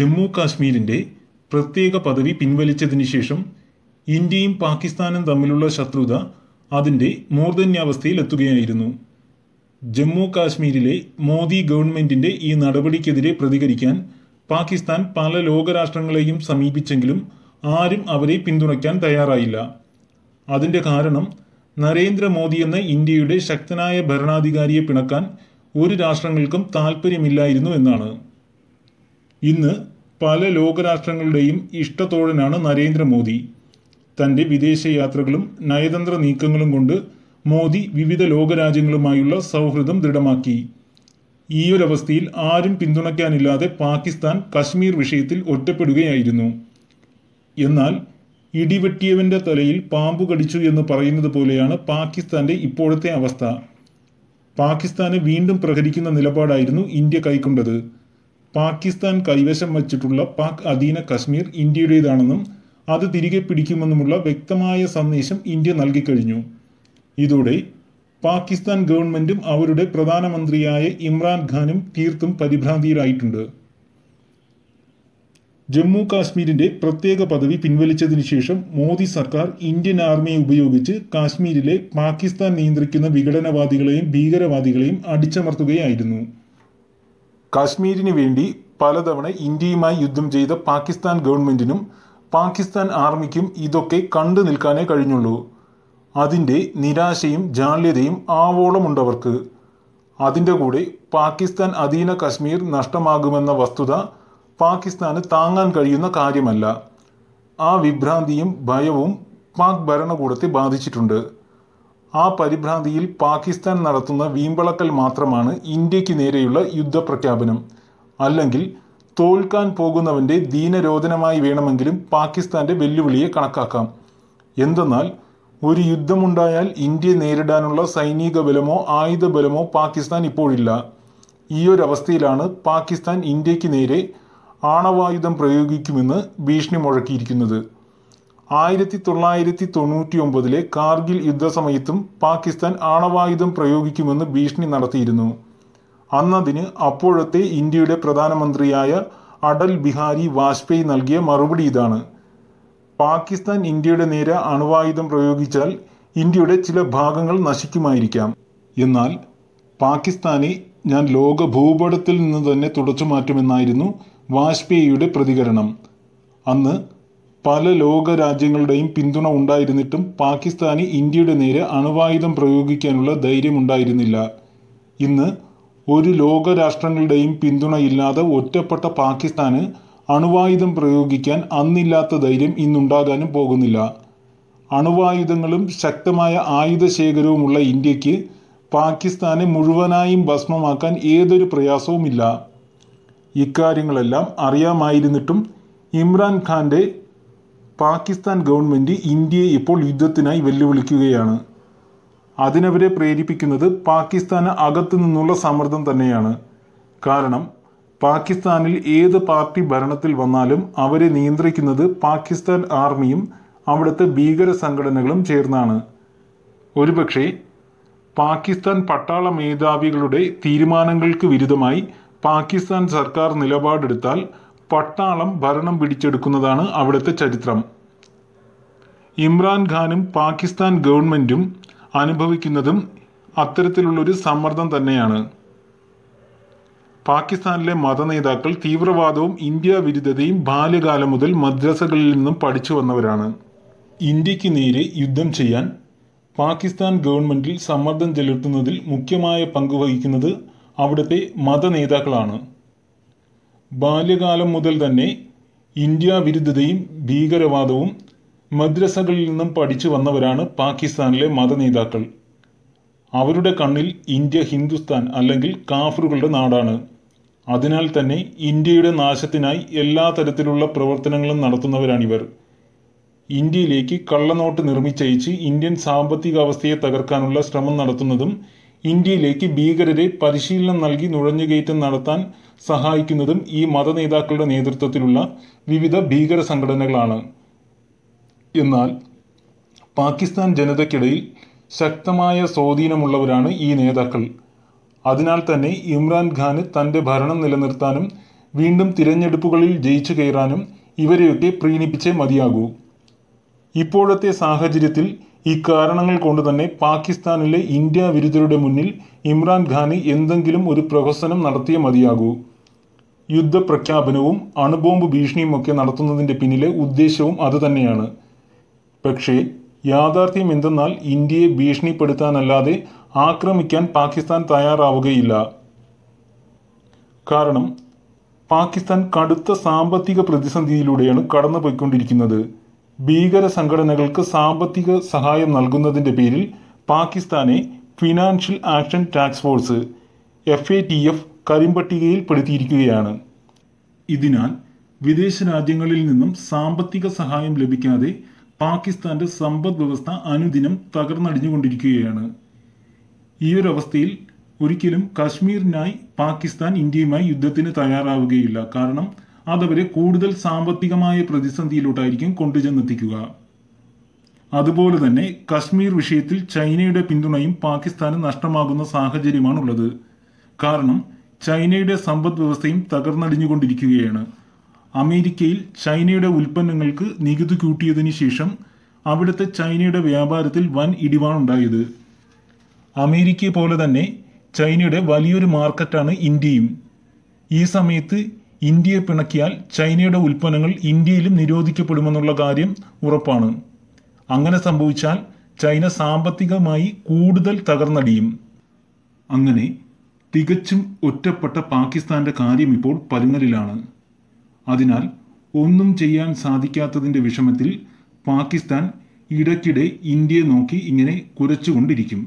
ജമ്മു കാശ്മീരിൻ്റെ പ്രത്യേക പദവി പിൻവലിച്ചതിന് ശേഷം ഇന്ത്യയും പാകിസ്ഥാനും തമ്മിലുള്ള ശത്രുത അതിൻ്റെ മൂർധന്യാവസ്ഥയിലെത്തുകയായിരുന്നു ജമ്മു കാശ്മീരിലെ മോദി ഗവൺമെൻറ്റിൻ്റെ ഈ നടപടിക്കെതിരെ പ്രതികരിക്കാൻ പാകിസ്ഥാൻ പല ലോകരാഷ്ട്രങ്ങളെയും സമീപിച്ചെങ്കിലും ആരും അവരെ പിന്തുണയ്ക്കാൻ തയ്യാറായില്ല അതിൻ്റെ കാരണം നരേന്ദ്രമോദി എന്ന ഇന്ത്യയുടെ ശക്തനായ ഭരണാധികാരിയെ പിണക്കാൻ ഒരു രാഷ്ട്രങ്ങൾക്കും താല്പര്യമില്ലായിരുന്നു എന്നാണ് ഇന്ന് പല ലോകരാഷ്ട്രങ്ങളുടെയും ഇഷ്ടത്തോഴനാണ് നരേന്ദ്രമോദി തൻ്റെ വിദേശയാത്രകളും നയതന്ത്ര നീക്കങ്ങളും കൊണ്ട് മോദി വിവിധ ലോകരാജ്യങ്ങളുമായുള്ള സൗഹൃദം ദൃഢമാക്കി ഈയൊരവസ്ഥയിൽ ആരും പിന്തുണയ്ക്കാനില്ലാതെ പാകിസ്ഥാൻ കശ്മീർ വിഷയത്തിൽ ഒറ്റപ്പെടുകയായിരുന്നു എന്നാൽ ഇടിവെട്ടിയവൻ്റെ തലയിൽ പാമ്പ് കടിച്ചു എന്ന് പറയുന്നത് പോലെയാണ് പാകിസ്ഥാന്റെ ഇപ്പോഴത്തെ അവസ്ഥ പാകിസ്ഥാന് വീണ്ടും പ്രഹരിക്കുന്ന നിലപാടായിരുന്നു ഇന്ത്യ കൈക്കൊണ്ടത് പാകിസ്ഥാൻ കൈവശം വച്ചിട്ടുള്ള പാക് അധീന കശ്മീർ ഇന്ത്യയുടേതാണെന്നും അത് തിരികെ പിടിക്കുമെന്നുമുള്ള വ്യക്തമായ സന്ദേശം ഇന്ത്യ നൽകിക്കഴിഞ്ഞു ഇതോടെ പാകിസ്ഥാൻ ഗവൺമെന്റും അവരുടെ പ്രധാനമന്ത്രിയായ ഇമ്രാൻഖാനും തീർത്തും പരിഭ്രാന്തിയിലായിട്ടുണ്ട് ജമ്മു കാശ്മീരിന്റെ പ്രത്യേക പദവി പിൻവലിച്ചതിനു ശേഷം മോദി സർക്കാർ ഇന്ത്യൻ ആർമിയെ ഉപയോഗിച്ച് കാശ്മീരിലെ പാകിസ്ഥാൻ നിയന്ത്രിക്കുന്ന വിഘടനവാദികളെയും ഭീകരവാദികളെയും അടിച്ചമർത്തുകയായിരുന്നു കാശ്മീരിന് വേണ്ടി പലതവണ ഇന്ത്യയുമായി യുദ്ധം ചെയ്ത പാകിസ്ഥാൻ ഗവൺമെൻറ്റിനും പാകിസ്ഥാൻ ആർമിക്കും ഇതൊക്കെ കണ്ടു നിൽക്കാനേ കഴിഞ്ഞുള്ളൂ അതിൻ്റെ നിരാശയും ജാള്യതയും ആവോളമുണ്ടവർക്ക് അതിൻ്റെ കൂടെ പാകിസ്ഥാൻ അധീന കശ്മീർ നഷ്ടമാകുമെന്ന വസ്തുത പാകിസ്ഥാന് താങ്ങാൻ കഴിയുന്ന കാര്യമല്ല ആ വിഭ്രാന്തിയും ഭയവും പാക് ഭരണകൂടത്തെ ബാധിച്ചിട്ടുണ്ട് ആ പരിഭ്രാന്തിയിൽ പാകിസ്ഥാൻ നടത്തുന്ന വീമ്പളക്കൽ മാത്രമാണ് ഇന്ത്യക്ക് നേരെയുള്ള യുദ്ധപ്രഖ്യാപനം അല്ലെങ്കിൽ തോൽക്കാൻ പോകുന്നവൻ്റെ ദീനരോധനമായി വേണമെങ്കിലും പാകിസ്ഥാൻ്റെ വെല്ലുവിളിയെ കണക്കാക്കാം എന്തെന്നാൽ ഒരു യുദ്ധമുണ്ടായാൽ ഇന്ത്യ നേരിടാനുള്ള സൈനിക ബലമോ ആയുധ ബലമോ പാകിസ്ഥാൻ ഇപ്പോഴില്ല ഈ അവസ്ഥയിലാണ് പാകിസ്ഥാൻ ഇന്ത്യക്ക് നേരെ ആണവായുധം പ്രയോഗിക്കുമെന്ന് ഭീഷണി മുഴക്കിയിരിക്കുന്നത് ആയിരത്തി തൊള്ളായിരത്തി തൊണ്ണൂറ്റി ഒമ്പതിലെ കാർഗിൽ യുദ്ധസമയത്തും പാകിസ്ഥാൻ ആണവായുധം പ്രയോഗിക്കുമെന്ന് ഭീഷണി നടത്തിയിരുന്നു അന്നതിന് അപ്പോഴത്തെ ഇന്ത്യയുടെ പ്രധാനമന്ത്രിയായ അടൽ ബിഹാരി വാജ്പേയി നൽകിയ മറുപടി ഇതാണ് പാകിസ്ഥാൻ ഇന്ത്യയുടെ നേരെ അണുവായുധം പ്രയോഗിച്ചാൽ ഇന്ത്യയുടെ ചില ഭാഗങ്ങൾ നശിക്കുമായിരിക്കാം എന്നാൽ പാകിസ്ഥാനെ ഞാൻ ലോക ഭൂപടത്തിൽ നിന്ന് തന്നെ തുടച്ചു മാറ്റുമെന്നായിരുന്നു വാജ്പേയിയുടെ പ്രതികരണം അന്ന് പല ലോക രാജ്യങ്ങളുടെയും പിന്തുണ ഉണ്ടായിരുന്നിട്ടും പാകിസ്ഥാന് ഇന്ത്യയുടെ നേരെ അണുവായുധം പ്രയോഗിക്കാനുള്ള ധൈര്യം ഉണ്ടായിരുന്നില്ല ഇന്ന് ഒരു ലോക രാഷ്ട്രങ്ങളുടെയും പിന്തുണയില്ലാതെ ഒറ്റപ്പെട്ട പാകിസ്ഥാന് അണുവായുധം പ്രയോഗിക്കാൻ അന്നില്ലാത്ത ധൈര്യം ഇന്നുണ്ടാകാനും പോകുന്നില്ല അണുവായുധങ്ങളും ശക്തമായ ആയുധശേഖരവുമുള്ള ഇന്ത്യക്ക് പാകിസ്ഥാനെ മുഴുവനായും ഭസ്മമാക്കാൻ ഏതൊരു പ്രയാസവുമില്ല ഇക്കാര്യങ്ങളെല്ലാം അറിയാമായിരുന്നിട്ടും ഇമ്രാൻഖാന്റെ പാകിസ്ഥാൻ ഗവൺമെൻറ് ഇന്ത്യയെ ഇപ്പോൾ യുദ്ധത്തിനായി വെല്ലുവിളിക്കുകയാണ് അതിനവരെ പ്രേരിപ്പിക്കുന്നത് പാകിസ്ഥാന് അകത്തു നിന്നുള്ള സമ്മർദ്ദം തന്നെയാണ് കാരണം പാകിസ്ഥാനിൽ ഏത് പാർട്ടി ഭരണത്തിൽ വന്നാലും അവരെ നിയന്ത്രിക്കുന്നത് പാകിസ്ഥാൻ ആർമിയും അവിടുത്തെ ഭീകര സംഘടനകളും ചേർന്നാണ് ഒരുപക്ഷെ പാകിസ്ഥാൻ പട്ടാള മേധാവികളുടെ തീരുമാനങ്ങൾക്ക് വിരുദ്ധമായി പാകിസ്ഥാൻ സർക്കാർ നിലപാടെടുത്താൽ പട്ടാളം ഭരണം പിടിച്ചെടുക്കുന്നതാണ് അവിടുത്തെ ചരിത്രം ഇമ്രാൻഖാനും പാകിസ്ഥാൻ ഗവൺമെൻറ്റും അനുഭവിക്കുന്നതും അത്തരത്തിലുള്ളൊരു സമ്മർദ്ദം തന്നെയാണ് പാകിസ്ഥാനിലെ മതനേതാക്കൾ തീവ്രവാദവും ഇന്ത്യ വിരുദ്ധതയും ബാല്യകാലം മുതൽ മദ്രസകളിൽ നിന്നും പഠിച്ചു വന്നവരാണ് ഇന്ത്യക്ക് നേരെ യുദ്ധം ചെയ്യാൻ പാകിസ്ഥാൻ ഗവൺമെൻറ്റിൽ സമ്മർദ്ദം ചെലുത്തുന്നതിൽ മുഖ്യമായ പങ്ക് വഹിക്കുന്നത് അവിടുത്തെ മതനേതാക്കളാണ് ബാല്യകാലം മുതൽ തന്നെ ഇന്ത്യ വിരുദ്ധതയും ഭീകരവാദവും മദ്രസകളിൽ നിന്നും പഠിച്ചു വന്നവരാണ് പാകിസ്ഥാനിലെ മതനേതാക്കൾ അവരുടെ കണ്ണിൽ ഇന്ത്യ ഹിന്ദുസ്ഥാൻ അല്ലെങ്കിൽ കാഫറുകളുടെ നാടാണ് അതിനാൽ തന്നെ ഇന്ത്യയുടെ നാശത്തിനായി എല്ലാ തരത്തിലുള്ള പ്രവർത്തനങ്ങളും നടത്തുന്നവരാണിവർ ഇന്ത്യയിലേക്ക് കള്ളനോട്ട് നിർമ്മിച്ചയച്ച് ഇന്ത്യൻ സാമ്പത്തിക അവസ്ഥയെ തകർക്കാനുള്ള ശ്രമം നടത്തുന്നതും ഇന്ത്യയിലേക്ക് ഭീകരരെ പരിശീലനം നൽകി നുഴഞ്ഞുകയറ്റം നടത്താൻ സഹായിക്കുന്നതും ഈ മതനേതാക്കളുടെ നേതൃത്വത്തിലുള്ള വിവിധ ഭീകര സംഘടനകളാണ് എന്നാൽ പാകിസ്ഥാൻ ജനതയ്ക്കിടയിൽ ശക്തമായ സ്വാധീനമുള്ളവരാണ് ഈ നേതാക്കൾ അതിനാൽ തന്നെ ഇമ്രാൻഖാന് തൻ്റെ ഭരണം നിലനിർത്താനും വീണ്ടും തിരഞ്ഞെടുപ്പുകളിൽ ജയിച്ചു കയറാനും ഇവരെയൊക്കെ പ്രീണിപ്പിച്ചേ മതിയാകൂ ഇപ്പോഴത്തെ സാഹചര്യത്തിൽ ഈ കാരണങ്ങൾ കൊണ്ട് തന്നെ പാകിസ്ഥാനിലെ ഇന്ത്യ വിരുദ്ധരുടെ മുന്നിൽ ഇമ്രാൻഖാന് എന്തെങ്കിലും ഒരു പ്രഹസനം നടത്തിയ മതിയാകൂ യുദ്ധപ്രഖ്യാപനവും അണുബോംബ് ഭീഷണിയുമൊക്കെ നടത്തുന്നതിൻ്റെ പിന്നിലെ ഉദ്ദേശവും അതുതന്നെയാണ് പക്ഷേ യാഥാർത്ഥ്യം എന്തെന്നാൽ ഇന്ത്യയെ ഭീഷണിപ്പെടുത്താനല്ലാതെ ആക്രമിക്കാൻ പാകിസ്ഥാൻ തയ്യാറാവുകയില്ല കാരണം പാകിസ്ഥാൻ കടുത്ത സാമ്പത്തിക പ്രതിസന്ധിയിലൂടെയാണ് കടന്നുപോയിക്കൊണ്ടിരിക്കുന്നത് ഭീകര സംഘടനകൾക്ക് സാമ്പത്തിക സഹായം നൽകുന്നതിൻ്റെ പേരിൽ പാകിസ്ഥാനെ ഫിനാൻഷ്യൽ ആക്ഷൻ ടാക്സ് force F A T F കരിമ്പട്ടികയിൽ പെടുത്തിയിരിക്കുകയാണ് ഇതിനാൽ വിദേശ രാജ്യങ്ങളിൽ നിന്നും സാമ്പത്തിക സഹായം ലഭിക്കാതെ പാകിസ്ഥാന്റെ സമ്പദ് വ്യവസ്ഥ അനുദിനം തകർന്നടിഞ്ഞുകൊണ്ടിരിക്കുകയാണ് ഈ ഒരു അവസ്ഥയിൽ ഒരിക്കലും കശ്മീരിനായി പാകിസ്ഥാൻ ഇന്ത്യയുമായി യുദ്ധത്തിന് തയ്യാറാവുകയില്ല കാരണം അതവരെ കൂടുതൽ സാമ്പത്തികമായ പ്രതിസന്ധിയിലോട്ടായിരിക്കും കൊണ്ടുചെന്നെത്തിക്കുക അതുപോലെ തന്നെ കശ്മീർ വിഷയത്തിൽ ചൈനയുടെ പിന്തുണയും പാകിസ്ഥാന് നഷ്ടമാകുന്ന സാഹചര്യമാണുള്ളത് കാരണം ചൈനയുടെ സമ്പദ് വ്യവസ്ഥയും തകർന്നടിഞ്ഞുകൊണ്ടിരിക്കുകയാണ് അമേരിക്കയിൽ ചൈനയുടെ ഉൽപ്പന്നങ്ങൾക്ക് നികുതി കൂട്ടിയതിന് ശേഷം അവിടുത്തെ ചൈനയുടെ വ്യാപാരത്തിൽ വൻ ഇടിവാണുണ്ടായത് അമേരിക്കയെ പോലെ തന്നെ ചൈനയുടെ വലിയൊരു മാർക്കറ്റാണ് ഇന്ത്യയും ഈ സമയത്ത് ഇന്ത്യയെ പിണക്കിയാൽ ചൈനയുടെ ഉൽപ്പന്നങ്ങൾ ഇന്ത്യയിലും നിരോധിക്കപ്പെടുമെന്നുള്ള കാര്യം ഉറപ്പാണ് അങ്ങനെ സംഭവിച്ചാൽ ചൈന സാമ്പത്തികമായി കൂടുതൽ തകർന്നടിയും അങ്ങനെ തികച്ചും ഒറ്റപ്പെട്ട പാകിസ്ഥാന്റെ കാര്യം ഇപ്പോൾ പരുങ്ങലിലാണ് അതിനാൽ ഒന്നും ചെയ്യാൻ സാധിക്കാത്തതിൻ്റെ വിഷമത്തിൽ പാകിസ്ഥാൻ ഇടയ്ക്കിടെ ഇന്ത്യയെ നോക്കി ഇങ്ങനെ കുരച്ചുകൊണ്ടിരിക്കും